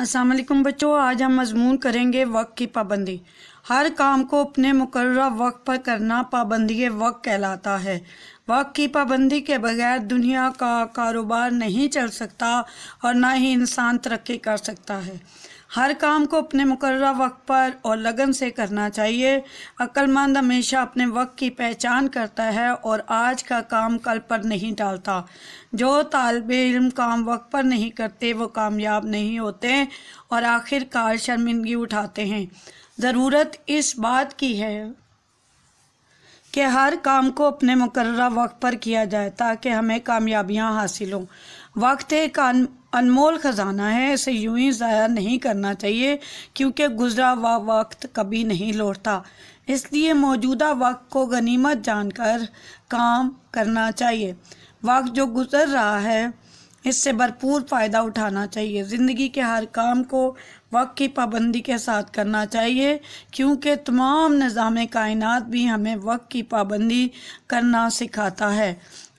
असलम बच्चों आज हम मजमून करेंगे वक्त की पाबंदी हर काम को अपने मुकर वक्त पर करना पाबंदी वक्त कहलाता है वक्त की पाबंदी के बगैर दुनिया का कारोबार नहीं चल सकता और ना ही इंसान तरक्की कर सकता है हर काम को अपने मुकर वक्त पर और लगन से करना चाहिए अक्लमंद हमेशा अपने वक्त की पहचान करता है और आज का काम कल पर नहीं डालता जो तालब इल्म काम वक्त पर नहीं करते वो कामयाब नहीं होते और आखिरकार शर्मिंदगी उठाते हैं ज़रूरत इस बात की है कि हर काम को अपने मुकर वक्त पर किया जाए ताकि हमें कामयाबियाँ हासिल हों वक्त एक अनमोल ख़जाना है इसे यूं ही ज़ाया नहीं करना चाहिए क्योंकि गुजरा हुआ वक्त कभी नहीं लौटता इसलिए मौजूदा वक्त को गनीमत जानकर काम करना चाहिए वक्त जो गुजर रहा है इससे भरपूर फ़ायदा उठाना चाहिए ज़िंदगी के हर काम को वक्त की पाबंदी के साथ करना चाहिए क्योंकि तमाम निज़ाम कायनात भी हमें वक्त की पाबंदी करना सिखाता है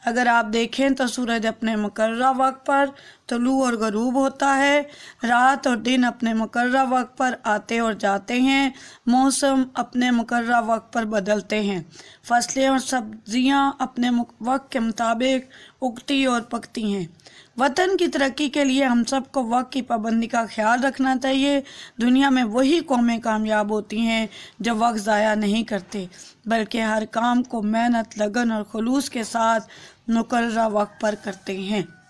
अगर आप देखें तो सूरज अपने मुकर्रा वक्त पर तलु और गरूब होता है रात और दिन अपने मुकर्रा वक्त पर आते और जाते हैं मौसम अपने मुकर्रा वक्त पर बदलते हैं फसलें और सब्जियां अपने वक्त के मुताबिक उगती और पकती हैं वतन की तरक्की के लिए हम सबको वक्त की पाबंदी का ख्याल रखना चाहिए दुनिया में वही कौमें कामयाब होती हैं जो वक्त ज़ाया नहीं करते बल्कि हर काम को मेहनत लगन और खलूस के साथ मुकर्र वक्त पर करते हैं